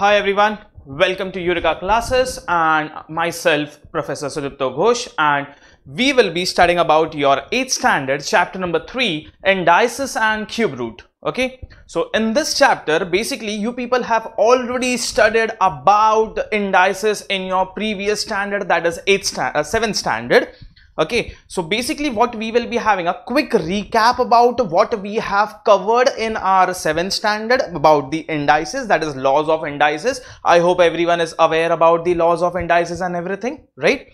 Hi everyone, welcome to Eureka classes and myself Professor Sudipto Ghosh and we will be studying about your 8th standard chapter number 3 indices and cube root okay so in this chapter basically you people have already studied about indices in your previous standard that is 8th sta uh, 7th standard okay so basically what we will be having a quick recap about what we have covered in our 7th standard about the indices that is laws of indices i hope everyone is aware about the laws of indices and everything right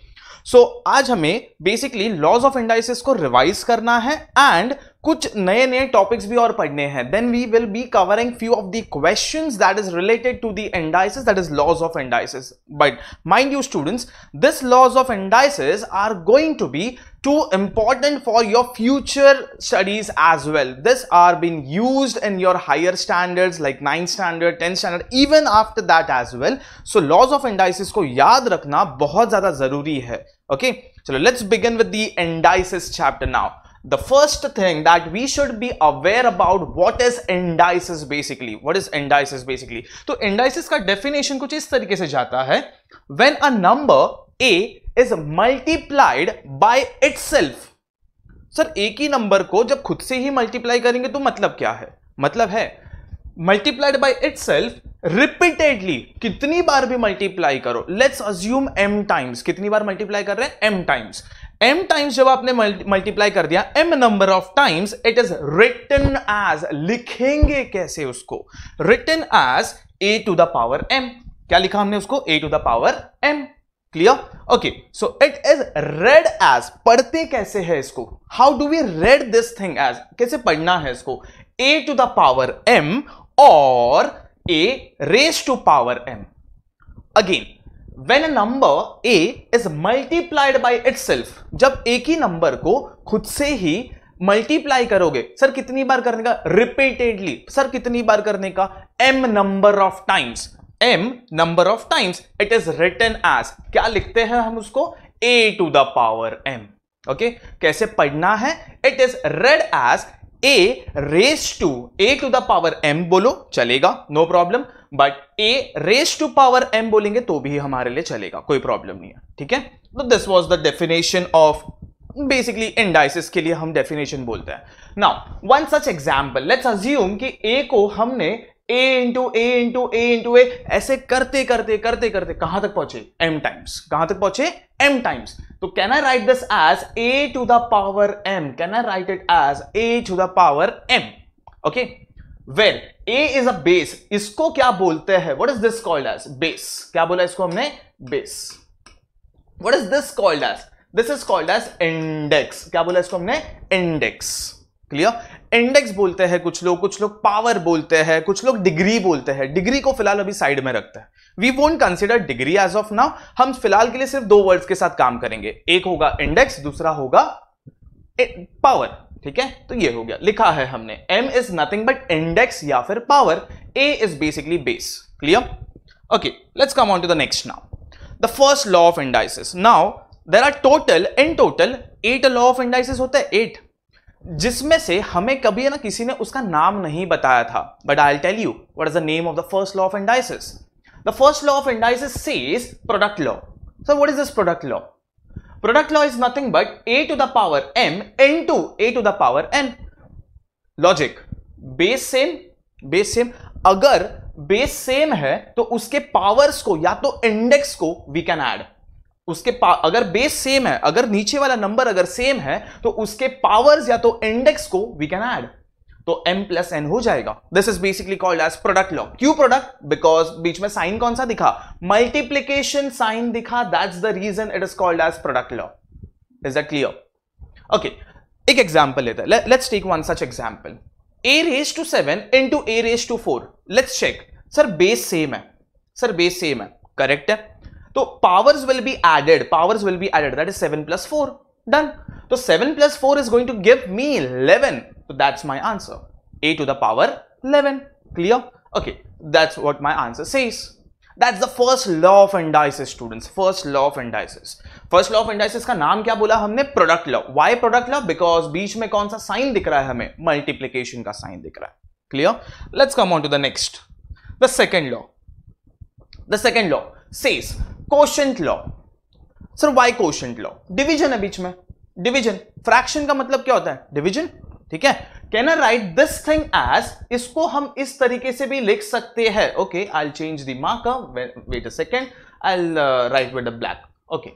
so आज हमें basically laws of indices को revise करना है and कुछ नए नए topics भी और पढ़ने हैं then we will be covering few of the question that is related to the indices that is laws of indices but mind you students this laws of indices are going to B too important for your future studies as well this are been use in your higher standard like ninth standard tenth standard even after that as well so laws of indices को याद रखना बहुत ज्यादा जरूरी है okay चलो let's begin with the indices chapter now the first thing that we should be aware about what is indices basically what is indices basically to so, indices ka definition kuch is tarike se jata hai when a number a is multiplied by itself sir एक ही number को जब खुद से ही multiply करेंगे तो मतलब क्या है मतलब है मल्टीप्लाइड बाई इट रिपीटेडली कितनी बार भी मल्टीप्लाई करो लेट्स अज्यूम एम टाइम्स कितनी बार मल्टीप्लाई कर रहे हैं एम टाइम्स m टाइम्स जब आपने मल्टीप्लाई कर दिया m number of times it is written as लिखेंगे कैसे उसको written as a to the power m क्या लिखा हमने उसको a to the power m clear okay so it is read as पढ़ते कैसे है इसको how do we read this thing as कैसे पढ़ना है इसको a to the power m और a raise to power m again when number a is multiplied by it जब एक ही नंबर को खुद से ही मल्टीप्लाई करोगे सर कितनी बार करने का रिपीटेडली सर कितनी बार करने का m number of times m number of times it is return as क्या लिखते हैं हम उसको a to the power m okay कैसे पढ़ना है it is read as a raise to a to the power m बोलो चलेगा no problem but a raise to power m बोलेंगे तो भी हमारे लिए चलेगा कोई प्रॉब्लम नहीं है ठीक है तो this was the definition of basically indices के लिए हम डेफिनेशन बोलते हैं now one such example let's assume कि ए को हमने a into a into a into a ऐसे करते करते करते करते कहां तक पहुंचे एम टाइम्स कहां तक पहुंचे एम टाइम्स तो can I write this as a to the power m can I write it as a to the power m okay well a is a base इसको क्या बोलते हैं what is this called as base क्या बोला इसको हमने base what is this called as this is called as index क्या बोला इसको हमने इंडेक्स क्लियर इंडेक्स बोलते हैं कुछ लोग कुछ लोग पावर बोलते हैं कुछ लोग डिग्री बोलते हैं डिग्री को फिलहाल अभी साइड में रखते हैं we won't consider degree as of now हम फिलहाल के लिए सिर्फ दो वर्ड्स के साथ काम करेंगे एक होगा इंडेक्स दूसरा होगा पावर ठीक है तो ये हो गया लिखा है हमने m is nothing but index या फिर power a is basically base clear okay let's come on to the next now the first law of indices now there are total in total eight law of indices होता है eight जिसमें से हमें कभी ना किसी ने उसका नाम नहीं बताया था but I tell you what is the name of the first law of indices the first law of indices is product law so what is this product law law is nothing but a to the power m into a to the power n logic base same base same अगर base same है तो उसके powers को या तो index को we can add उसके अगर बेस सेम है अगर नीचे वाला नंबर अगर सेम है तो उसके पावर्स या तो इंडेक्स को वी कैन ऐड तो m प्लस एन हो जाएगा this is basically called as product law क्यू प्रोडक्ट बिकॉज बीच में साइन कौन सा दिखा मल्टीप्लीकेशन साइन दिखा that's the reason it is called as product law is that clear okay एक एग्जाम्पल लेते हैं let's take one such example a raise to seven into a raise to four let's check sir base same है sir base same है correct है तो powers will be added powers will be added that is 7 plus 4 done so 7 plus 4 is going to give me 11 so that's my answer a to the power 11 clear okay that's what my answer says that's the first law of indices students first law of indices first law of indices का नाम क्या बोला हमने product law why product law because बीच में कौन सा sign दिख रहा है हमें मल्टीप्लीकेशन का साइन दिख रहा है clear let's come on to the next the second law the second law says quotient law sir why quotient law division है बीच में डिवीजन फ्रैक्शन का मतलब क्या होता है डिवीजन ठीक है can I write this thing as इसको हम इस तरीके से भी लिख सकते हैं okay I change the marker wait a second I write with a black okay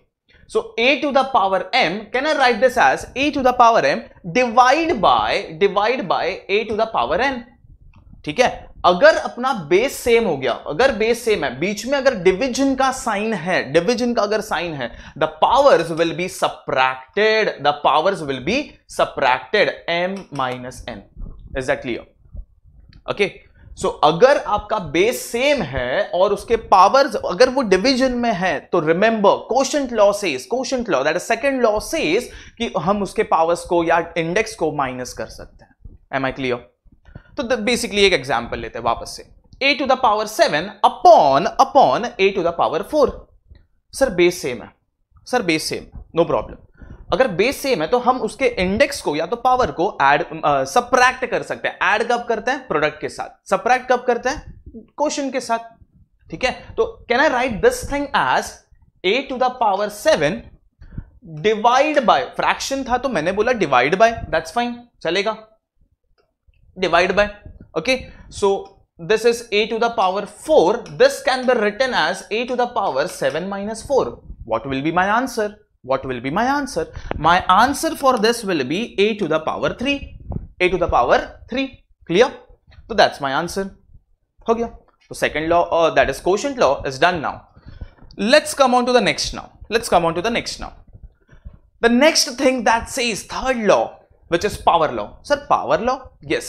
so a to the power m can I write this as a to the power m divide by divide by a to the power n ठीक है अगर अपना base same हो गया अगर base same है बीच में अगर डिविजन का साइन है डिविजन का अगर साइन है the powers will be subtracted the powers will be subtracted m minus n exactly okay so अगर आपका बेस सेम है और उसके पावर्स अगर वो डिवीजन में है तो remember question law says question law that second law says कि हम उसके पावर्स को या इंडेक्स को माइनस कर सकते हैं एम आई क्लियर तो बेसिकली एक एग्जाम्पल लेते हैं वापस से a to the power seven upon upon a to the power four sir base same है sir base same no problem अगर बेस सेम है तो हम उसके इंडेक्स को या तो पावर को एड सप्रैक्ट uh, कर सकते हैं एड कब करते हैं प्रोडक्ट के साथ सप्रैक्ट कब करते हैं क्वेश्चन के साथ ठीक है तो can I write this thing as a to the power seven divide by fraction था तो मैंने बोला डिवाइड बाय दैट्स फाइन चलेगा divide by okay so this is a to the power 4 this can be written as a to the power 7 minus 4 what will be my answer what will be my answer my answer for this will be a to the power 3 a to the power 3 clear so that's my answer okay so second law uh, that is quotient law is done now let's come on to the next now let's come on to the next now the next thing that says third law which is power law sir power law yes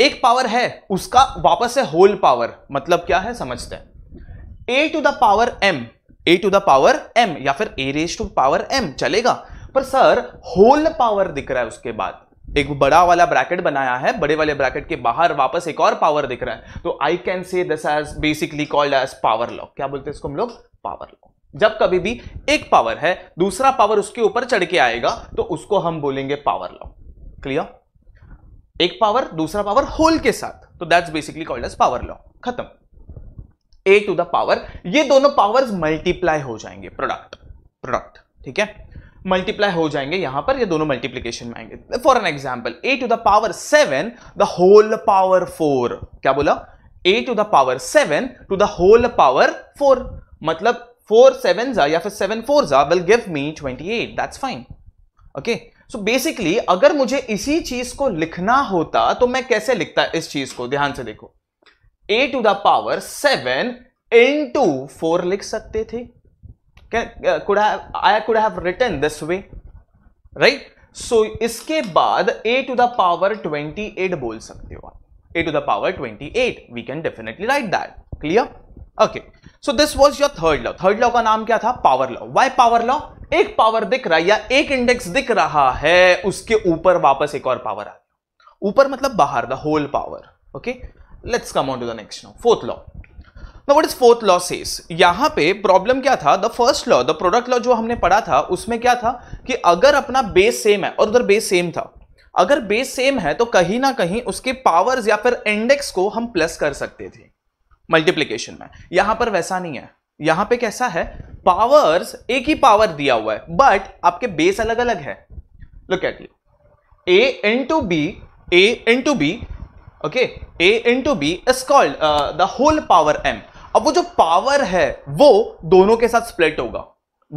एक power है उसका वापस है whole power मतलब क्या है समझते हैं a to the power m a to the power m या फिर a raise to power m चलेगा पर सर होल पावर दिख रहा है उसके बाद एक बड़ा वाला ब्रैकेट बनाया है बड़े वाले ब्रैकेट के बाहर वापस एक और पावर दिख रहा है तो I can say this as basically called as power law क्या बोलते हैं इसको हम लोग पावर लॉ जब कभी भी एक पावर है दूसरा पावर उसके ऊपर चढ़ के आएगा तो उसको हम बोलेंगे पावर लॉ क्लियर एक पावर दूसरा पावर होल के साथ तो that's basically called as power law खत्म ए टू द पावर ये दोनों पावर्स मल्टीप्लाई हो जाएंगे प्रोडक्ट प्रोडक्ट ठीक है मल्टीप्लाई हो जाएंगे यहां पर ये दोनों मल्टीप्लीकेशन में आएंगे for an example a to the power seven the whole power four क्या बोला a to the power seven to the whole power four मतलब फोर सेवन या फिर seven four will give me twenty eight that's fine okay so so basically अगर मुझे इसी चीज को लिखना होता तो मैं कैसे लिखता इस चीज को ध्यान से देखो a to the power seven into four लिख सकते थे I could have written this way right so इसके बाद a to the power twenty eight बोल सकते हो आप a to the power twenty eight we can definitely write that clear okay so this was your third law third law का नाम क्या था power law why power law एक power दिख रहा है या एक इंडेक्स दिख रहा है उसके ऊपर वापस एक और पावर आ ऊपर मतलब बाहर the whole power okay let's come on to the next law fourth law what is fourth law says यहां पे प्रॉब्लम क्या था the first law the product law जो हमने पढ़ा था उसमें क्या था कि अगर अपना बेस सेम है और उधर बेस सेम था अगर बेस सेम है तो कहीं ना कहीं उसके पावर्स या फिर इंडेक्स को हम प्लस कर सकते थे मल्टीप्लीकेशन में यहां पर वैसा नहीं है यहां पे कैसा है पावर्स एक ही पावर दिया हुआ है बट आपके बेस अलग अलग है look at you a into b a into b okay a into b is called the whole power m अब वो जो पावर है वो दोनों के साथ स्प्लिट होगा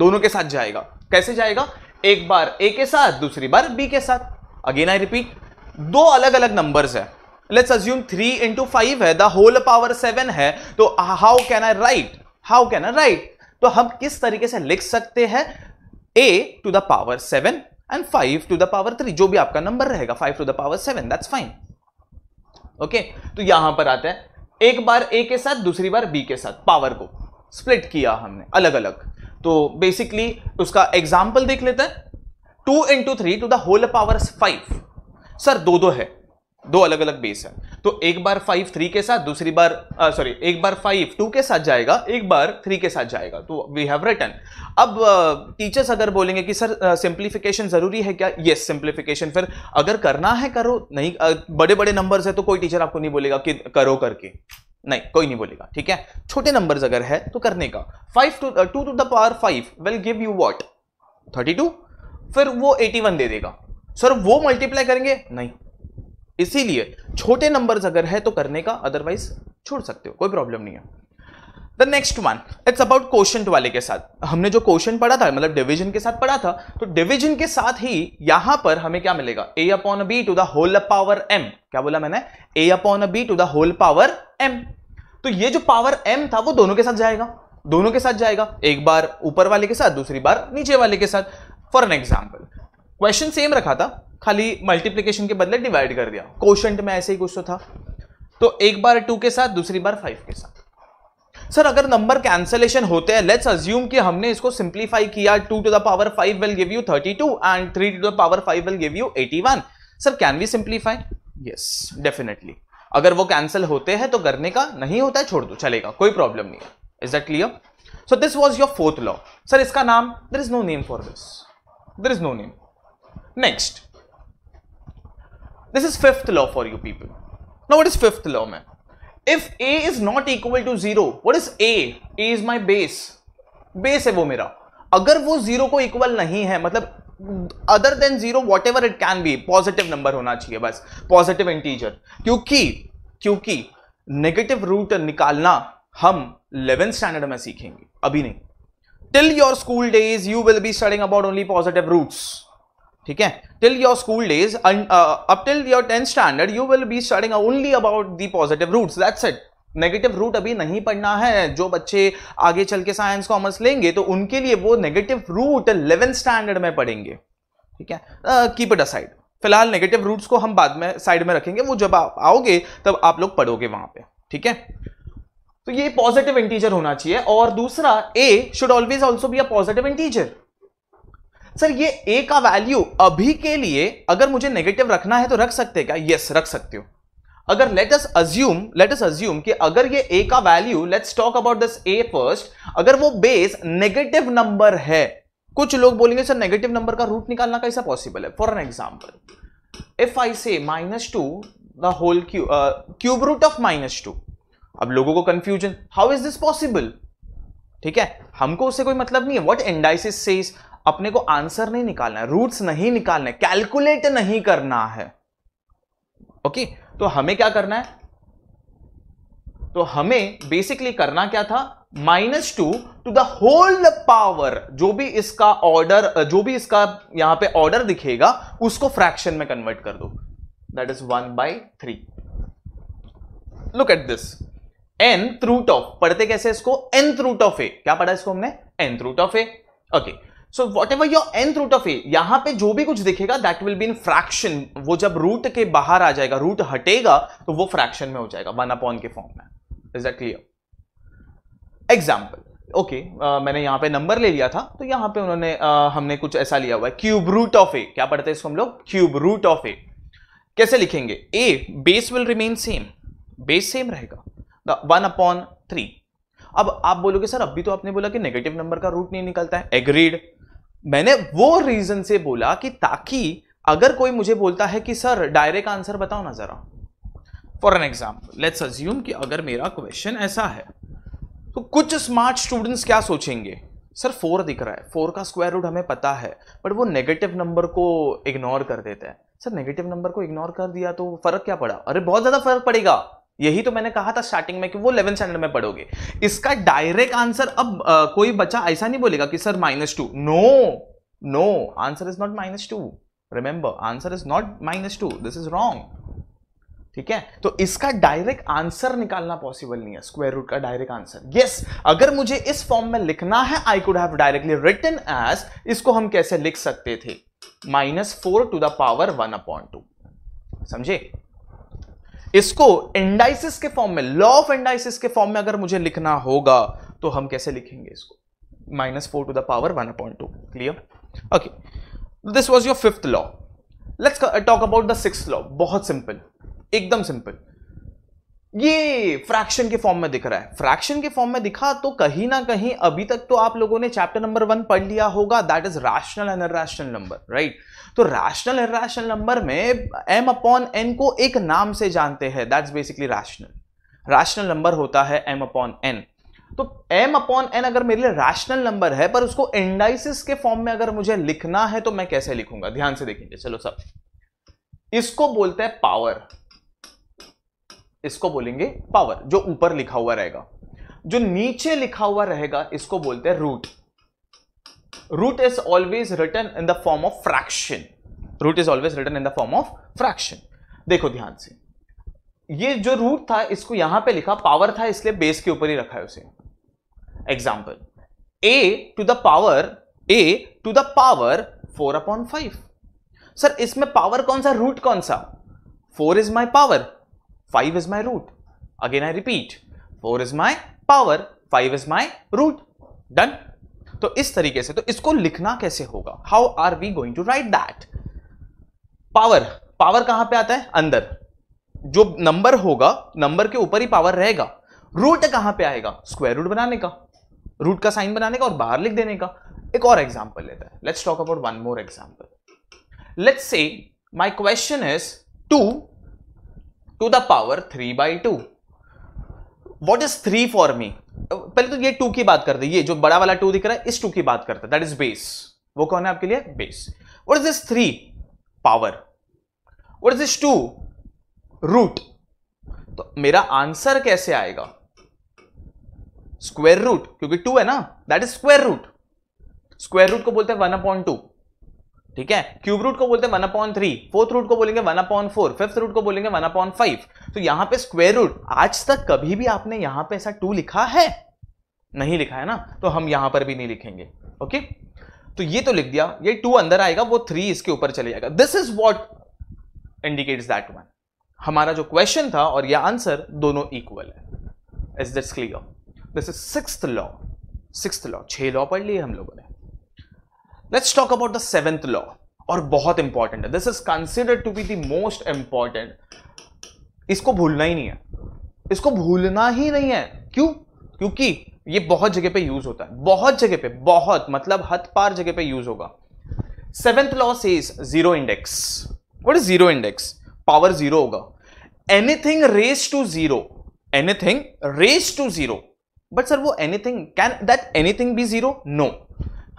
दोनों के साथ जाएगा कैसे जाएगा एक बार ए के साथ दूसरी बार बी के साथ अगेन आई रिपीट दो अलग अलग नंबर्स है let's assume three into five है द होल पावर सेवन है तो how can I write how can I write तो हम किस तरीके से लिख सकते हैं a to the power seven and five to the power three जो भी आपका नंबर रहेगा five to the power seven that's fine okay तो यहां पर आते हैं एक बार ए के साथ दूसरी बार बी के साथ पावर को स्प्लिट किया हमने अलग अलग तो बेसिकली उसका एग्जाम्पल देख लेते हैं two into three to the whole power five sir दो दो है दो अलग अलग बेस है तो एक बार फाइव थ्री के साथ दूसरी बार सॉरी एक बार फाइव टू के साथ जाएगा एक बार थ्री के साथ जाएगा तो वी हैव रिटर्न अब टीचर्स uh, अगर बोलेंगे कि सर सिंप्लीफिकेशन uh, जरूरी है क्या यस yes, सिंप्लीफिकेशन फिर अगर करना है करो नहीं uh, बड़े बड़े नंबर्स है तो कोई टीचर आपको नहीं बोलेगा कि करो करके नहीं कोई नहीं बोलेगा ठीक है छोटे नंबर्स अगर है तो करने का five two two to the power five will give you what thirty two फिर वो एटी वन दे देगा सर वो मल्टीप्लाई करेंगे नहीं इसीलिए छोटे नंबर्स अगर है तो करने का अदरवाइज छोड़ सकते हो कोई प्रॉब्लम नहीं है the next one it's about question वाले के साथ हमने जो क्वेश्चन पढ़ा था मतलब डिवीजन के साथ पढ़ा था तो डिवीजन के साथ ही यहां पर हमें क्या मिलेगा a upon b to the whole power m क्या बोला मैंने a upon b to the whole power m तो ये जो पावर एम था वो दोनों के साथ जाएगा दोनों के साथ जाएगा एक बार ऊपर वाले के साथ दूसरी बार नीचे वाले के साथ for an example question same रखा था खाली मल्टीप्लीकेशन के बदले डिवाइड कर दिया क्वेश्चन में ऐसे ही कुछ तो था तो एक बार टू के साथ दूसरी बार फाइव के साथ सर अगर नंबर कैंसलेशन होते हैं लेट्स अज्यूम कि हमने इसको सिंप्लीफाई किया two to the power five will give you thirty two and three to the power five will give you eighty one sir can we simplify yes definitely अगर वो cancel होते हैं तो करने का नहीं होता है छोड़ दो चलेगा कोई प्रॉब्लम नहीं है is that clear so this was your fourth law sir इसका नाम there is no name for this there is no name next this is fifth law for you people know what is fifth law man? If a is not equal to zero what is a a is my base base है वो मेरा अगर वो zero को equal नहीं है मतलब other than zero whatever it can be positive number होना चाहिए बस पॉजिटिव इंटीजर क्योंकि क्योंकि नेगेटिव रूट निकालना हम इलेवेंथ स्टैंडर्ड में सीखेंगे अभी नहीं till your school days you will be studying about only positive roots ठीक है till your school days up till your tenth standard you will be studying only about the positive roots that's it negative root अभी नहीं पढ़ना है जो बच्चे आगे चल के साइंस कॉमर्स लेंगे तो उनके लिए वो नेगेटिव रूट इलेवेंथ स्टैंडर्ड में पढ़ेंगे ठीक है कीप इट असाइड फिलहाल नेगेटिव रूट्स को हम बाद में साइड में रखेंगे वो जब आप आओगे तब आप लोग पढ़ोगे वहां पे ठीक है तो ये पॉजिटिव इंटीजर होना चाहिए और दूसरा a should always also be a positive integer sir ये ए का वैल्यू अभी के लिए अगर मुझे नेगेटिव रखना है तो रख सकते क्या यस रख सकते हो अगर let us assume let us assume कि अगर ये ए का value let's talk about this a first अगर वो बेस नेगेटिव नंबर है कुछ लोग बोलेंगे सर नेगेटिव नंबर का रूट निकालना कैसा पॉसिबल है for an example if I say minus two the whole cube root of minus two अब लोगों को confusion how is this possible ठीक है हमको उससे कोई मतलब नहीं है वट एंडाइसिस सेज अपने को आंसर नहीं निकालना है रूट्स नहीं निकालना है कैलकुलेट नहीं करना है ओके तो हमें क्या करना है तो हमें बेसिकली करना क्या था minus two to the whole power जो भी इसका ऑर्डर जो भी इसका यहां पे ऑर्डर दिखेगा उसको फ्रैक्शन में कन्वर्ट कर दो that is one by three look at this nth root of पढ़ते कैसे इसको एन थ्रूट ऑफ ए क्या पढ़ा इसको हमने nth root of a okay so whatever your nth root of a यहां पे जो भी कुछ दिखेगा that will be in fraction वो जब रूट के बाहर आ जाएगा रूट हटेगा तो वो फ्रैक्शन में हो जाएगा वन अपॉन के फॉर्म में is that clear example okay मैंने यहां पे नंबर ले लिया था तो यहां पे उन्होंने uh, हमने कुछ ऐसा लिया हुआ है क्यूब रूट ऑफ ए क्या पढ़ते हैं इसको हम लोग क्यूब रूट ऑफ ए कैसे लिखेंगे a base will remain same base same रहेगा वन अपॉन थ्री अब आप बोलोगे सर अभी तो आपने बोला कि नेगेटिव नंबर का रूट नहीं निकलता है एग्रीड मैंने वो रीजन से बोला कि ताकि अगर कोई मुझे बोलता है कि सर डायरेक्ट आंसर बताओ ना जरा for an example let's assume कि अगर मेरा क्वेश्चन ऐसा है तो कुछ स्मार्ट स्टूडेंट्स क्या सोचेंगे सर फोर दिख रहा है फोर का स्क्वायर रूट हमें पता है बट वो नेगेटिव नंबर को इग्नोर कर देते हैं सर नेगेटिव नंबर को इग्नोर कर दिया तो फर्क क्या पड़ा अरे बहुत ज्यादा फर्क पड़ेगा यही तो मैंने कहा था स्टार्टिंग में कि वो इलेवन स्टैंडर्ड में पढ़ोगे इसका डायरेक्ट आंसर अब आ, कोई बच्चा ऐसा नहीं बोलेगा कि sir minus two no no answer is not minus two remember answer is not minus two this is wrong ठीक है तो इसका डायरेक्ट आंसर निकालना पॉसिबल नहीं है स्क्वायर रूट का डायरेक्ट आंसर यस अगर मुझे इस फॉर्म में लिखना है I could have directly written as इसको हम कैसे लिख सकते थे minus four to the power one upon two समझे इसको एंडाइसिस के फॉर्म में लॉ ऑफ एंडाइसिस के फॉर्म में अगर मुझे लिखना होगा तो हम कैसे लिखेंगे इसको minus four to the power one point two clear okay this was your fifth law let's talk about the six law बहुत सिंपल एकदम सिंपल ये फ्रैक्शन के फॉर्म में दिख रहा है फ्रैक्शन के फॉर्म में दिखा तो कहीं ना कहीं अभी तक तो आप लोगों ने चैप्टर नंबर वन पढ़ लिया होगा that is rational and rational number right तो रैशनल एंड रैशनल नंबर में एम अपॉन एन को एक नाम से जानते हैं that's basically rational rational number होता है एम अपॉन एन तो एम अपॉन एन अगर मेरे लिए रैशनल नंबर है पर उसको एंडाइसिस के फॉर्म में अगर मुझे लिखना है तो मैं कैसे लिखूंगा ध्यान से देखेंगे चलो सब इसको बोलते हैं पावर इसको बोलेंगे पावर जो ऊपर लिखा हुआ रहेगा जो नीचे लिखा हुआ रहेगा इसको बोलते हैं root root is always written in the form of fraction root is always written in the form of fraction देखो ध्यान से ये जो रूट था इसको यहां पे लिखा पावर था इसलिए बेस के ऊपर ही रखा है उसे example a to the power a to the power four upon five sir इसमें पावर कौन सा रूट कौन सा four is my power 5 is my root. Again, I repeat, 4 is my power, 5 is my root. Done. तो इस तरीके से तो इसको लिखना कैसे होगा how are we going to write that power power कहां पे आता है अंदर जो नंबर होगा नंबर के ऊपर ही पावर रहेगा रूट कहां पे आएगा स्क्वायर रूट बनाने का रूट का साइन बनाने का और बाहर लिख देने का एक और एग्जाम्पल लेता है let's talk about one more example let's say my question is two to the power three by two what is three for me पहले तो ये टू की बात करते ये जो बड़ा वाला टू दिख रहा है इस टू की बात करते दैट इज बेस वो कौन है आपके लिए base what is this three power what is this two root तो मेरा आंसर कैसे आएगा स्क्वेयर रूट क्योंकि टू है ना that is square root square root को बोलते हैं वन अपॉइंट टू ठीक है क्यूब रूट को बोलते हैं one upon three fourth root को बोलेंगे one upon four fifth root को बोलेंगे वन अपॉइंट फाइव तो यहां पे स्क्वेयर रूट आज तक कभी भी आपने यहां पे ऐसा टू लिखा है नहीं लिखा है ना तो हम यहां पर भी नहीं लिखेंगे ओके तो ये तो लिख दिया ये टू अंदर आएगा वो थ्री इसके ऊपर चले जाएगा this is what indicates that one हमारा जो क्वेश्चन था और यह आंसर दोनों इक्वल है is this clear this is six law six law छह लॉ पढ़ लिए हम लोगों ने let's talk about the seventh law और बहुत इंपॉर्टेंट है this is considered to be the most important इसको भूलना ही नहीं है इसको भूलना ही नहीं है क्यों क्योंकि ये बहुत जगह पे यूज होता है बहुत जगह पे बहुत मतलब हथ पार जगह पे यूज होगा सेवेंथ लॉ से zero index what is zero index power zero होगा anything raise to zero anything raise to zero but sir वो anything can that anything be zero no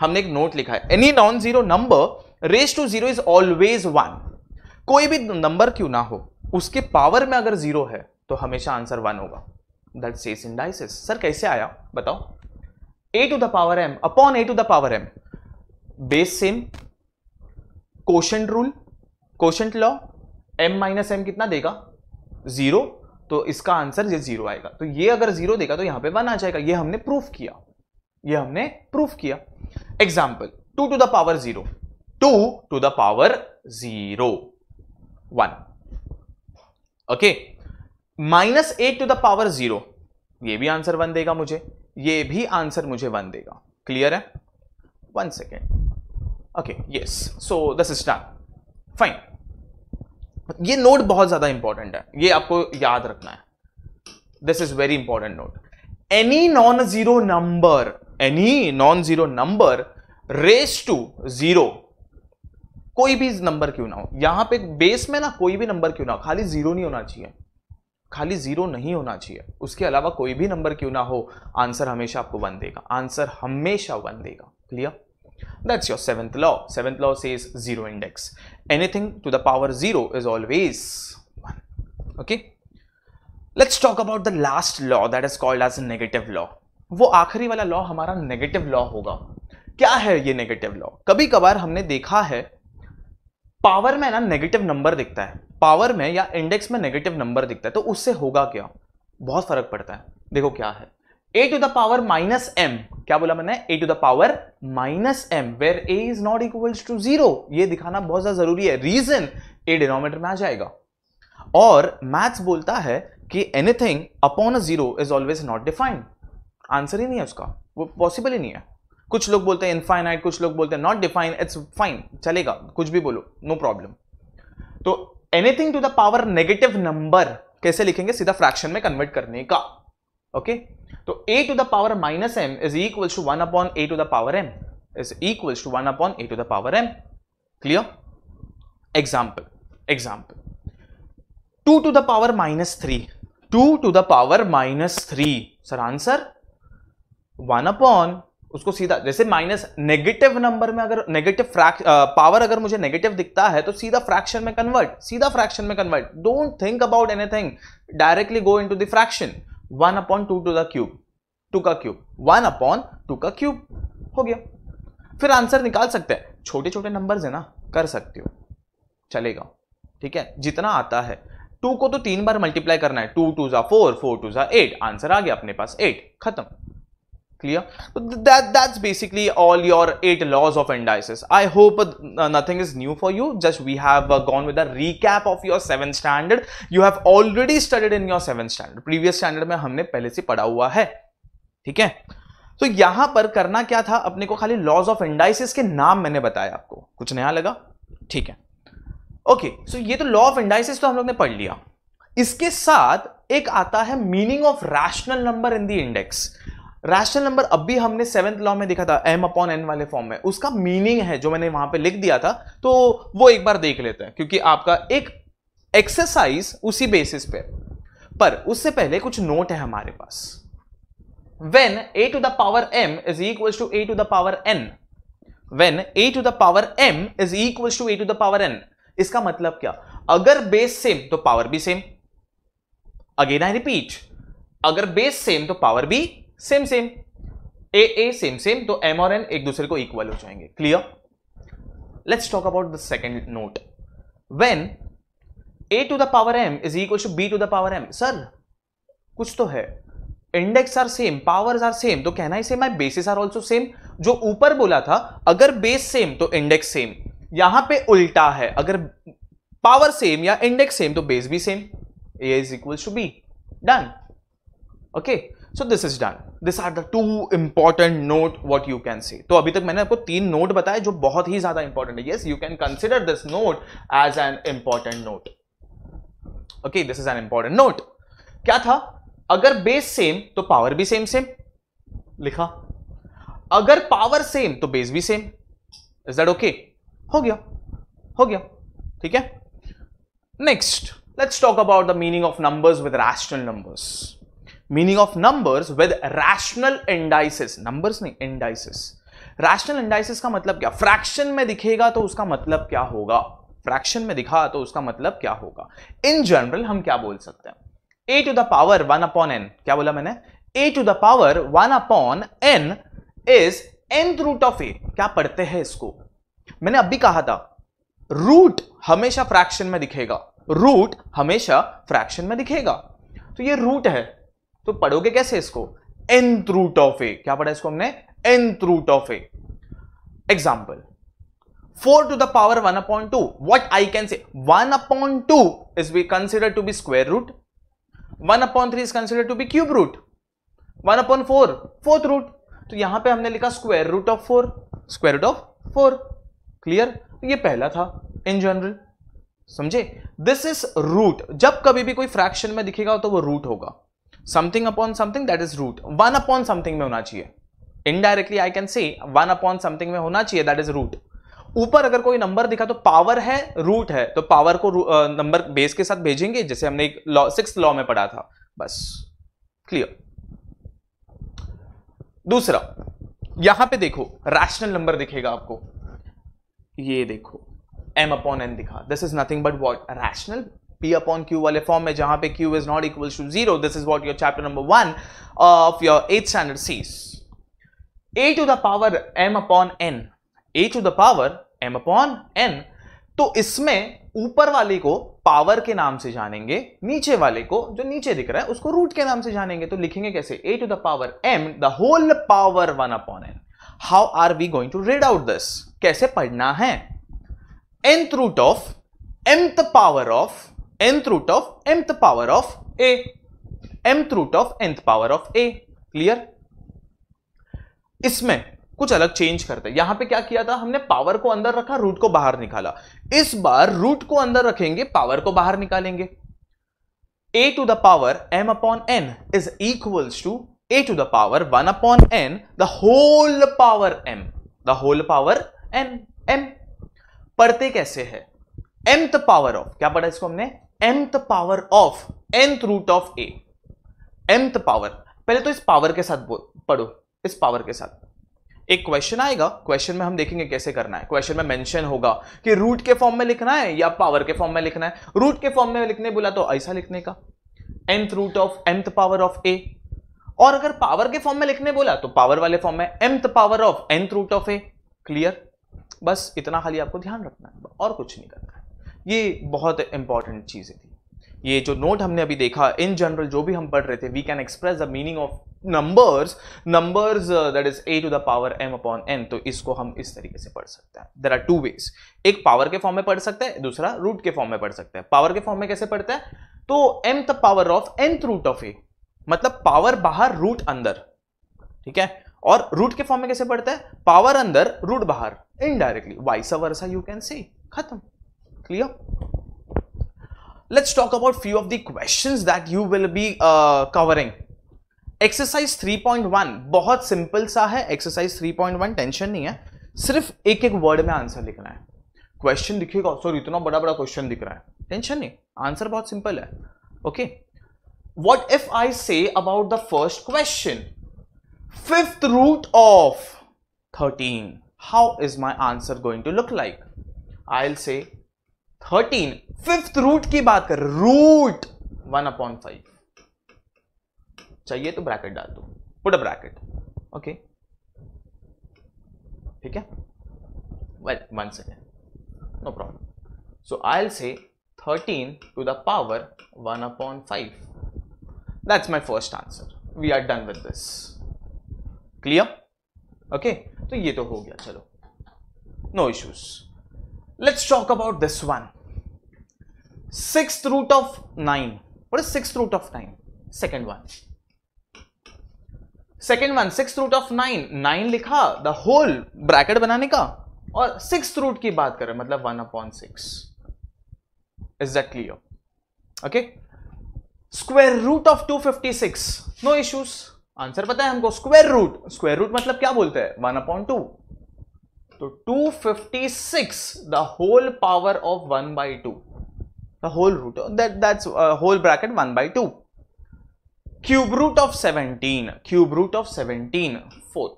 हमने एक नोट लिखा है any non zero number raise to zero is always one कोई भी number क्यों ना हो उसके पावर में अगर जीरो है तो हमेशा आंसर वन होगा दैट सेस इन सर कैसे आया बताओ a to the power m upon a to the power m base same question rule question law m minus m कितना देगा जीरो तो इसका आंसर ये जीरो आएगा तो ये अगर जीरो देगा तो यहां पे वन आ जाएगा ये हमने प्रूफ किया ये हमने प्रूफ किया example two to the power zero two to the power zero one okay minus eight to the power zero ये भी आंसर वन देगा मुझे ये भी आंसर मुझे वन देगा क्लियर है one second okay yes so this is done fine ये नोट बहुत ज्यादा इंपॉर्टेंट है ये आपको याद रखना है this is very important note any non zero number any non-zero number raised to zero कोई भी नंबर क्यों ना हो यहां पे बेस में ना कोई भी नंबर क्यों ना हो खाली जीरो नहीं होना चाहिए खाली जीरो नहीं होना चाहिए उसके अलावा कोई भी नंबर क्यों ना हो आंसर हमेशा आपको वन देगा आंसर हमेशा वन देगा clear that's your seventh law seventh law से is zero index anything to the power zero is always one okay let's talk about the last law that is called as negative law वो आखिरी वाला law हमारा negative law होगा क्या है ये negative law कभी कभार हमने देखा है पावर में ना नेगेटिव नंबर दिखता है पावर में या इंडेक्स में नेगेटिव नंबर दिखता है तो उससे होगा क्या बहुत फर्क पड़ता है देखो क्या है a to the power minus m क्या बोला मैंने a to the power minus m where a is not equals to zero दिखाना बहुत ज्यादा जरूरी है रीजन ए डिनोमीटर में आ जाएगा और मैथ्स बोलता है कि anything upon a zero is always not defined answer ही नहीं है उसका वो पॉसिबल ही नहीं है कुछ लोग बोलते हैं इनफाइनाइट कुछ लोग बोलते हैं नॉट डिफाइन इट्स फाइन चलेगा कुछ भी बोलो नो प्रॉब्लम तो anything to the power negative number कैसे लिखेंगे सीधा फ्रैक्शन में कन्वर्ट करने का ओके तो a to the power minus m is equal to one upon a to the power m is equal to one upon a to the power m clear example example two to the power minus three two to the power minus three sir answer one upon उसको सीधा जैसे minus negative number में अगर negative power अगर मुझे negative दिखता है तो सीधा फ्रैक्शन में कन्वर्ट सीधा फ्रैक्शन में convert don't think about anything directly go into the fraction one upon two to the cube two का क्यूब वन अपॉन टू का क्यूब हो गया फिर आंसर निकाल सकते हैं छोटे छोटे नंबर है ना कर सकते हो चलेगा ठीक है जितना आता है टू को तो तीन बार मल्टीप्लाई करना है टू टू जा फोर फोर टू जा एट आंसर आ गया अपने पास एट खत्म clear so that that's basically all your eight laws of indices i hope uh, nothing is new for you just we have uh, gone with a recap of your seventh standard you have already studied in your seventh standard previous standard में हमने पहले से पढ़ा हुआ है ठीक है तो यहां पर करना क्या था अपने को खाली लॉज ऑफ इंडाइसिस के नाम मैंने बताया आपको कुछ नया लगा ठीक है ओके okay, सो so ये तो लॉ ऑफ इंडाइसिस तो हम लोग ने पढ़ लिया इसके साथ एक आता है meaning of rational number in the index rational number अब भी हमने सेवंथ लॉ में देखा था एम अपॉन एन वाले फॉर्म में उसका मीनिंग है जो मैंने वहां पे लिख दिया था तो वो एक बार देख लेते हैं क्योंकि आपका एक एक्सरसाइज उसी बेसिस पे पर उससे पहले कुछ नोट है हमारे पास when a to the power m is equal to a to the power n when a to the power m is equal to a to the power n इसका मतलब क्या अगर बेस सेम तो power भी same again I repeat अगर base same तो power भी same same a a same same तो एम और एन एक दूसरे को इक्वल हो जाएंगे clear let's talk about the second note when a to the power m is equal to B to the power m sir कुछ तो है index are same powers are same तो कहना ही same my basis are also same जो ऊपर बोला था अगर बेस सेम तो इंडेक्स सेम यहां पे उल्टा है अगर पावर सेम या इंडेक्स सेम तो बेस भी same a is equal to b done okay so this is done this are the two important note what you can see तो अभी तक मैंने आपको तीन नोट बताए जो बहुत ही ज्यादा इंपॉर्टेंट है yes you can consider this note as an important note okay this is an important note क्या था अगर बेस सेम तो पावर भी सेम सेम लिखा अगर पावर सेम तो बेस भी सेम इज दैट ओके हो गया हो गया ठीक है next let's talk about the meaning of numbers with rational numbers meaning of numbers with rational indices numbers नहीं indices रैशनल indices का मतलब क्या फ्रैक्शन में दिखेगा तो उसका मतलब क्या होगा फ्रैक्शन में दिखा तो उसका मतलब क्या होगा इन जनरल हम क्या बोल सकते हैं a to the power one upon n क्या बोला मैंने a to the power one upon n is n root of a क्या पढ़ते हैं इसको मैंने अभी कहा था रूट हमेशा फ्रैक्शन में दिखेगा रूट हमेशा फ्रैक्शन में दिखेगा तो ये रूट है तो पढ़ोगे कैसे इसको एन रूट ऑफ ए क्या पढ़ा इसको हमने n root of a example four to the power one upon two what I can say one upon two is be consider to be square root one upon three is consider to be cube root one upon four fourth root तो यहां पे हमने लिखा square root of four square root of four clear ये पहला था in general समझे this is root जब कभी भी कोई फ्रैक्शन में दिखेगा तो वो रूट होगा something upon something that is root one upon something में होना चाहिए indirectly I can see one upon something में होना चाहिए दैट इज रूट ऊपर अगर कोई नंबर दिखा तो पावर है रूट है तो पावर को नंबर uh, बेस के साथ भेजेंगे जैसे हमने एक लॉ सिक्स लॉ में पढ़ा था बस क्लियर दूसरा यहां पे देखो रैशनल नंबर दिखेगा आपको ये देखो m अपॉन n दिखा this is nothing but what rational p upon q वाले फॉर्म में जहां पे q is not equal to zero this is what your chapter number one of your eighth standard says a to the power m upon n a to the power m upon n तो इसमें ऊपर वाले को power के नाम से जानेंगे नीचे वाले को जो नीचे दिख रहा है उसको रूट के नाम से जानेंगे तो लिखेंगे कैसे a to the power m the whole power one upon n how are we going to read out this कैसे पढ़ना है nth root of mth power of nth root of mth power of a mth root of nth power of a clear इसमें कुछ अलग change करते हैं यहां पे क्या किया था हमने पावर को अंदर रखा रूट को बाहर निकाला इस बार रूट को अंदर रखेंगे पावर को बाहर निकालेंगे a to the power m upon n is equals to a to the power one upon n the whole power m the whole power n m पढ़ते कैसे है mth पावर ऑफ क्या पढ़ा इसको हमने nth power of nth root of a nth power पहले तो इस पावर के साथ पढ़ो इस पावर के साथ एक क्वेश्चन आएगा क्वेश्चन में हम देखेंगे कैसे करना है क्वेश्चन में मेंशन होगा कि रूट के फॉर्म में लिखना है या पावर के फॉर्म में लिखना है रूट के फॉर्म में लिखने बोला तो ऐसा लिखने का nth root of nth power of a और अगर पावर के फॉर्म में लिखने बोला तो पावर वाले फॉर्म में nth power of nth root of a clear बस इतना खाली आपको ध्यान रखना है और कुछ नहीं करना है ये बहुत इंपॉर्टेंट चीज़ें थी ये जो नोट हमने अभी देखा इन जनरल जो भी हम पढ़ रहे थे we can express the meaning of numbers numbers that is a to the power m upon n तो इसको हम इस तरीके से पढ़ सकते हैं देर आर टू वेज एक पावर के फॉर्म में पढ़ सकते हैं दूसरा रूट के फॉर्म में पढ़ सकते हैं पावर के फॉर्म में कैसे पढ़ते हैं तो m the power of n root of a मतलब पावर बाहर रूट अंदर ठीक है और रूट के फॉर्म में कैसे पढ़ते हैं पावर अंदर रूट बाहर indirectly vice versa you can say खत्म clear let's talk about few of the questions that you will be uh, covering exercise 3.1 बहुत सिंपल सा है एक्सरसाइज 3.1 टेंशन नहीं है सिर्फ एक एक वर्ड में आंसर लिखना है क्वेश्चन दिखेगा सॉरी इतना बड़ा बड़ा क्वेश्चन दिख रहा है टेंशन नहीं आंसर बहुत सिंपल है okay what if I say about the first question fifth root of thirteen how is my answer going to look like I say thirteen fifth root की बात कर रूट वन अपॉन फाइव चाहिए तो bracket डाल दो put bracket okay ठीक है well one second no problem so I say thirteen to the power one upon five that's my first answer we are done with this clear okay तो ये तो हो गया चलो no issues let's talk about this one sixth root of 9 what is sixth root of 9 second one second one six root of nine nine लिखा the whole bracket बनाने का और सिक्स रूट की बात करें मतलब one upon six is that clear okay square root of two fifty six no issues answer पता है हमको स्क्वायर रूट स्क्वायर रूट मतलब क्या बोलते हैं one upon two So 256, the whole power of 1 by 2, the whole root, that, that's uh, whole bracket 1 by 2. Cube root of 17, cube root of 17, fourth.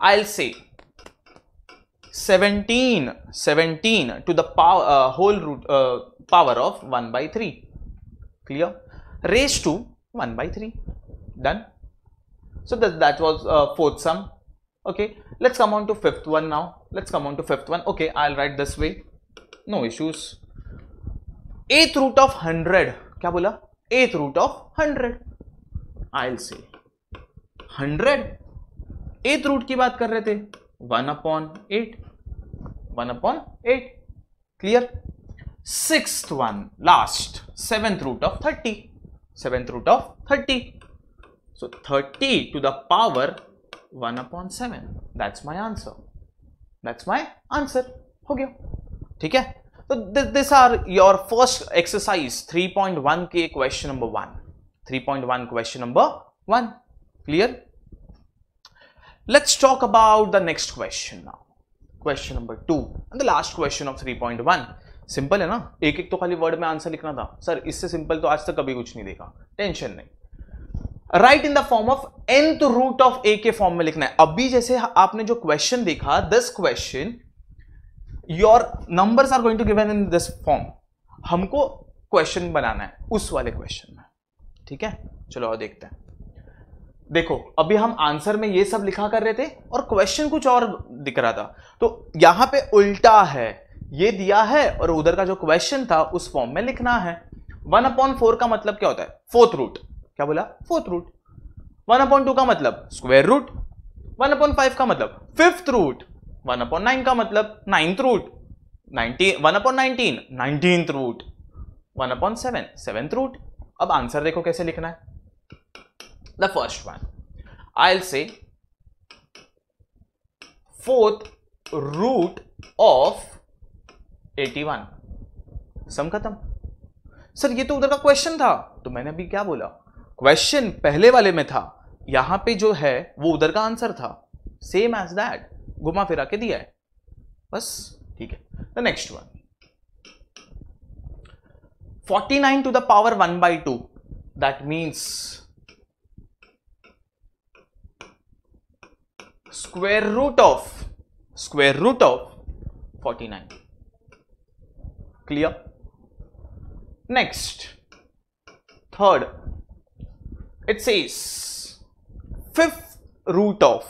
I'll say 17, 17 to the power, uh, whole root, uh, power of 1 by 3, clear? Raised to 1 by 3, done? So that, that was uh, fourth sum. okay let's come on to fifth one now let's come on to fifth one okay i'll write this way no issues eighth root of 100 kya bola eighth root of 100 i'll say 100 eighth root ki baat kar rahe the 1 upon 8 1 upon 8 clear sixth one last seventh root of 30 seventh root of 30 so 30 to the power one upon seven that's my answer that's my answer हो गया ठीक है तो this are your first exercise 3.1 के question number one 3.1 question number one clear let's talk about the next question now question number 2 and the last question of 3.1 simple है ना एक एक तो खाली वर्ड में आंसर लिखना था सर इससे सिंपल तो आज तक कभी कुछ नहीं देखा टेंशन नहीं right in the form of nth root of a के फॉर्म में लिखना है अभी जैसे आपने जो क्वेश्चन देखा this question your numbers are going to given in this form हमको क्वेश्चन बनाना है उस वाले क्वेश्चन में ठीक है चलो और देखते हैं देखो अभी हम आंसर में ये सब लिखा कर रहे थे और क्वेश्चन कुछ और दिख रहा था तो यहां पे उल्टा है ये दिया है और उधर का जो क्वेश्चन था उस फॉर्म में लिखना है वन अपॉन फोर का मतलब क्या होता है फोर्थ रूट क्या बोला fourth root one upon two का मतलब square root one upon five का मतलब fifth root one upon nine का मतलब ninth root nineteen one upon nineteen nineteen root one upon seven seventh root अब आंसर देखो कैसे लिखना है the first one I say fourth root of eighty one sum खत्म सर ये तो उधर का क्वेश्चन था तो मैंने अभी क्या बोला क्वेश्चन पहले वाले में था यहां पे जो है वो उधर का आंसर था सेम एज दैट घुमा फिरा के दिया है बस ठीक है the next one 49 to the power one by two that means square root of square root of 49 clear next third it says fifth root of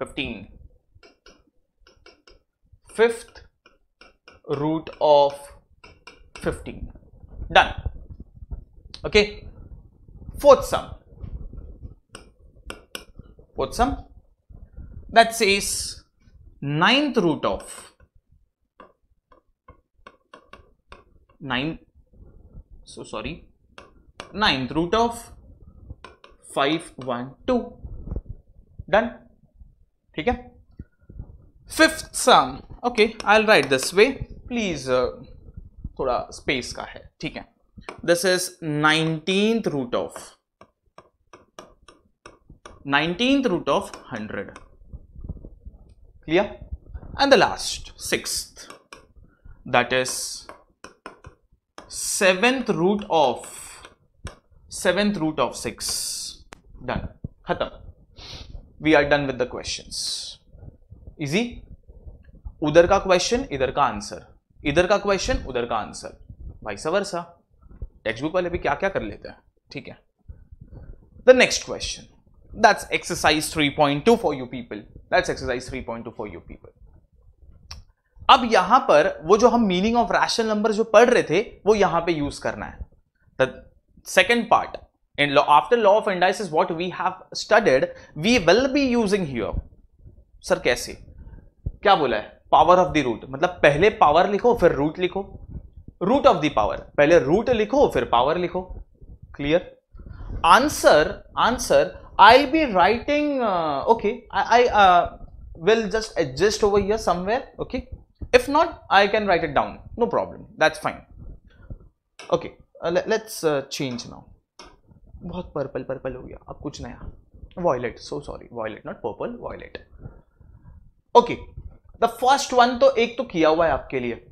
15 fifth root of 15 done okay fourth sum fourth sum that says ninth root of 9 so sorry ninth root of five one two done ठीक है fifth sum okay I write this way please थोड़ा space का है ठीक है this is nineteen root of nineteen root of hundred clear and the last sixth that is seventh root of seventh root of 6 done खत्म we are done with the question easy उधर का question इधर का answer इधर का question उधर का answer भाई सवर सा टेक्स्ट बुक वाले भी क्या क्या कर लेते हैं ठीक है the next question that's exercise 3.2 for you people that's exercise 3.2 for you people अब यहां पर वो जो हम मीनिंग ऑफ रैशनल नंबर जो पढ़ रहे थे वो यहां पे यूज करना है the second part in law, after law of indices what we have studied we will be using here sir kaise kya bola hai power of the root matlab pehle power likho fir root likho root of the power pehle root likho fir power likho clear answer answer i'll be writing uh, okay i i uh, will just adjust over here somewhere okay if not i can write it down no problem that's fine okay uh, let, let's uh, change now बहुत purple purple हो गया अब कुछ नया violet so sorry violet not purple violet okay the first one तो एक तो किया हुआ है आपके लिए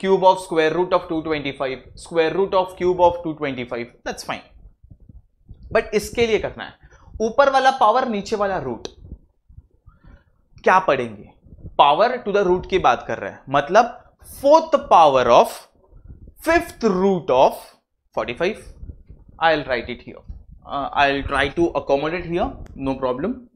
cube of square root of 225 square root of cube of 225 that's fine but इसके लिए करना है ऊपर वाला पावर नीचे वाला रूट क्या पढ़ेंगे पावर टू द रूट की बात कर रहे हैं मतलब fourth power of fifth root of 45 right it ही of uh, I'll try to accommodate here no problem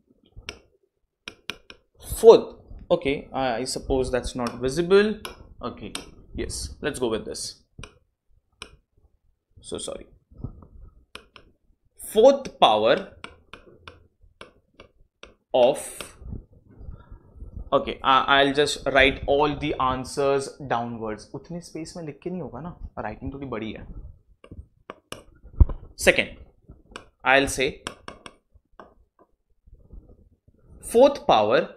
fourth okay I suppose that's not visible okay yes let's go with this so sorry fourth power of okay I, will just write all the answers downwards उतने space mein लिख nahi hoga na? writing थोड़ी बड़ी है second I'll say fourth power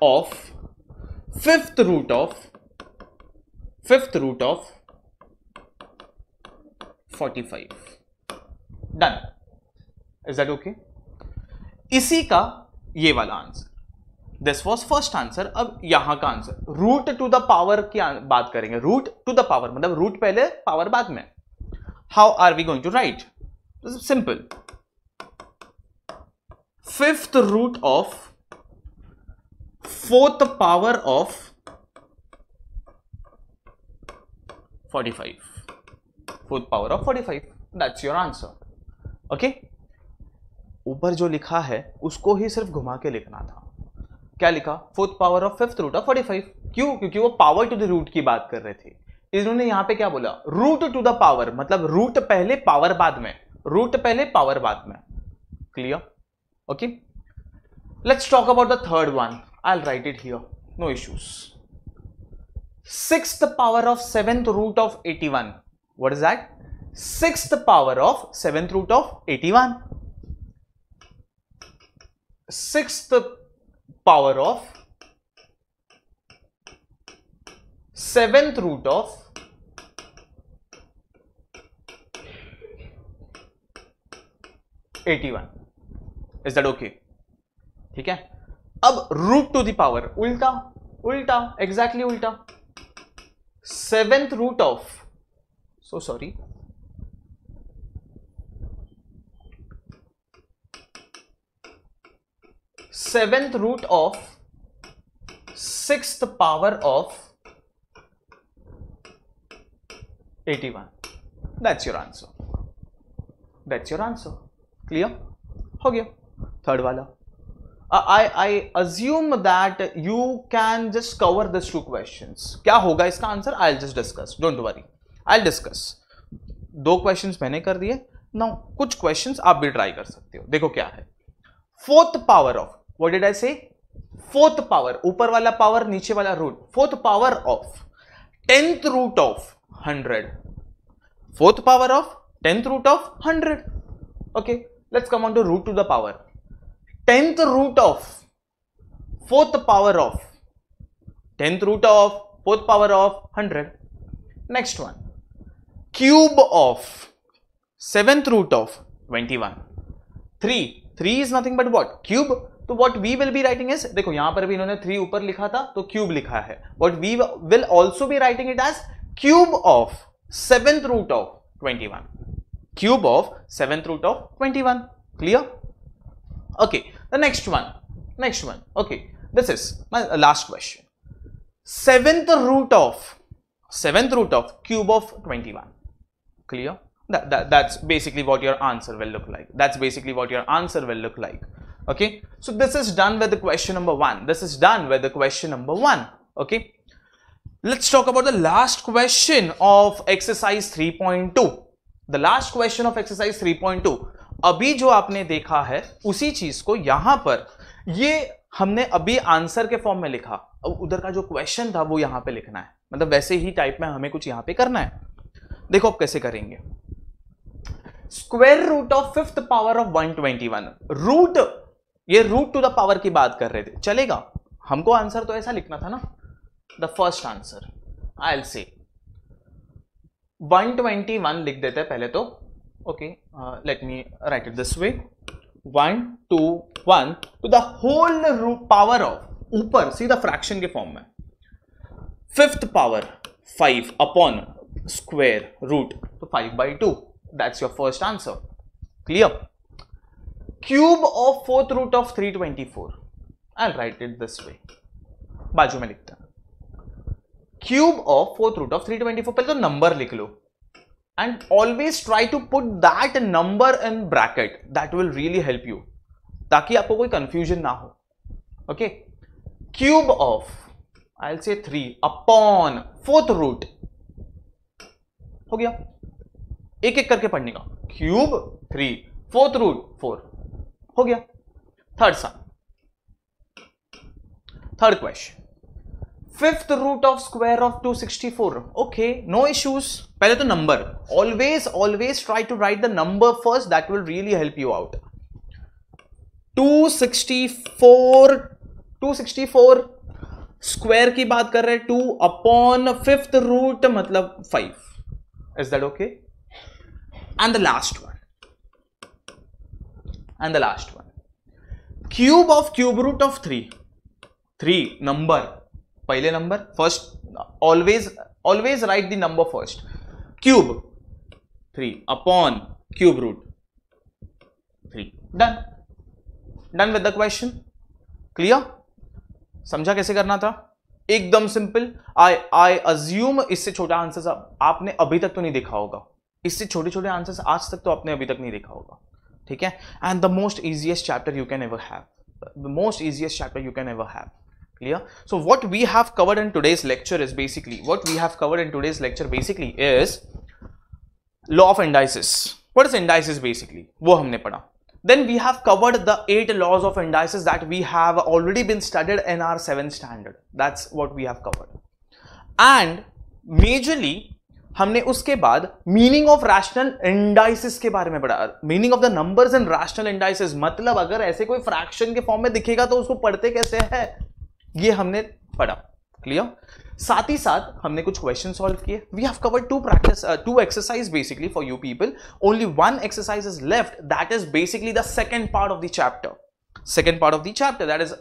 of fifth root of fifth root of 45 done is that okay इसी का ये वाला answer this was first answer अब यहां का answer root to the power की बात करेंगे रूट टू द पावर मतलब रूट पहले पावर बाद में how are we going to write? This is simple. Fifth root of fourth power of 45. Fourth power of 45. That's your answer. Okay? ऊपर जो लिखा है उसको ही सिर्फ घुमा के लिखना था क्या लिखा fourth power of fifth root of 45 क्यों क्योंकि वो पावर टू द रूट की बात कर रहे थे इन्होंने यहां पे क्या बोला रूट टू द पावर मतलब रूट पहले पावर बाद में रूट पहले पावर बाद में clear okay let's talk about the third one I write it here no issues six power of seventh root of eighty one what is that six power of seventh root of eighty one six power of seventh root of eighty one is that okay ठीक है अब root to the power उल्टा उल्टा exactly exactly उल्टा seventh root of so sorry seventh root of six power of 81. That's your answer that's your answer clear हो गया third वाला I I assume that you can just cover this two question क्या होगा इसका answer I just discuss don't worry I discuss दो question मैंने कर दिए ना कुछ क्वेश्चन आप भी ट्राई कर सकते हो देखो क्या है fourth power of what did I say fourth power ऊपर वाला पावर नीचे वाला root fourth power of tenth root of 100 fourth power of 10th root of 100 okay let's come on to root to the power 10th root of fourth power of 10th root of fourth power of 100 next one cube of 7th root of 21 3 3 is nothing but what cube तो what we will be writing is देखो यहां पर भी इन्होंने three ऊपर लिखा था तो क्यूब लिखा है what we will also be writing it as cube of 7th root of 21 cube of 7th root of 21 clear okay the next one next one okay this is my uh, last question 7th root of 7th root of cube of 21 clear that, that that's basically what your answer will look like that's basically what your answer will look like okay so this is done with the question number one this is done with the question number one okay let's talk about the last question of exercise 3.2 the last question of exercise 3.2 अभी जो आपने देखा है उसी चीज को यहां पर ये हमने अभी आंसर के फॉर्म में लिखा अब उधर का जो क्वेश्चन था वो यहां पे लिखना है मतलब वैसे ही टाइप में हमें कुछ यहां पे करना है देखो आप कैसे करेंगे square root of fifth power of 121 root ये रूट टू द पावर की बात कर रहे थे चलेगा हमको आंसर तो ऐसा लिखना था ना the first answer I'll see one twenty one लिख देते हैं पहले तो okay let me write it this way one two one two the whole power of ऊपर सीधा फ्रैक्शन के फॉर्म में fifth power five upon square root तो five by two that's your first answer clear cube of fourth root of three twenty four I write it this way बाजू में लिखता cube of fourth root of three twenty four पहले तो number लिख लो and always try to put that number in bracket that will really help you ताकि आपको कोई कंफ्यूजन ना हो ओके क्यूब ऑफ आई से थ्री अपॉन फोर्थ रूट हो गया एक एक करके पढ़ने का cube three fourth root four हो गया थर्ड सा third question fifth root of square of 264 okay no issues पहले तो number always always try to write the number first that will really help you out 264 264 square की बात कर रहे हैं टू अपॉन फिफ्थ रूट मतलब five is that okay and the last one and the last one cube of cube root of three three number पहले number first always always write the number first cube three upon cube root three done done with the question clear समझा कैसे करना था एकदम simple I I assume इससे छोटा answer आपने अभी तक तो नहीं देखा होगा इससे छोटे छोटे आंसर आज तक तो आपने अभी तक नहीं देखा होगा ठीक है and the most easiest chapter you can ever have most easiest chapter you can ever have clear so what we have covered in today's lecture is basically what we have covered in today's lecture basically is law of indices what is indices basically wo humne padha then we have covered the eight laws of indices that we have already been studied in our 7th standard that's what we have covered and majorly हमने उसके बाद meaning of rational indices के बारे में पढ़ा meaning of the numbers and rational indices मतलब अगर ऐसे कोई फ्रैक्शन के फॉर्म में दिखेगा तो उसको पढ़ते कैसे है ये हमने पढ़ा क्लियर साथ ही साथ हमने कुछ क्वेश्चन सॉल्व किए we have covered two practice two exercise basically for you people only one exercise is left that is basically the second part of the chapter second part of the chapter that is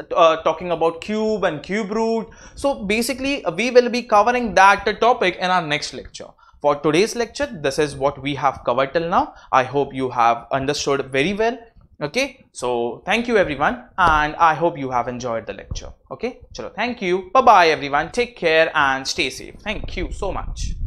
talking about cube and cube root so basically we will be covering that topic in our next lecture for today's lecture this is what we have cover till now I hope you have understood very well okay so thank you everyone and i hope you have enjoyed the lecture okay chalo thank you bye bye everyone take care and stay safe thank you so much